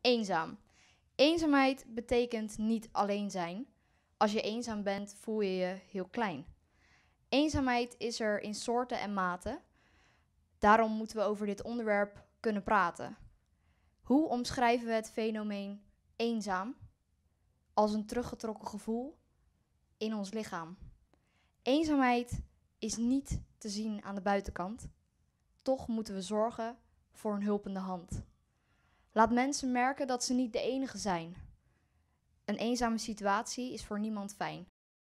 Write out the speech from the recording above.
Eenzaam. Eenzaamheid betekent niet alleen zijn. Als je eenzaam bent, voel je je heel klein. Eenzaamheid is er in soorten en maten. Daarom moeten we over dit onderwerp kunnen praten. Hoe omschrijven we het fenomeen eenzaam als een teruggetrokken gevoel in ons lichaam? Eenzaamheid is niet te zien aan de buitenkant. Toch moeten we zorgen voor een hulpende hand. Laat mensen merken dat ze niet de enige zijn. Een eenzame situatie is voor niemand fijn.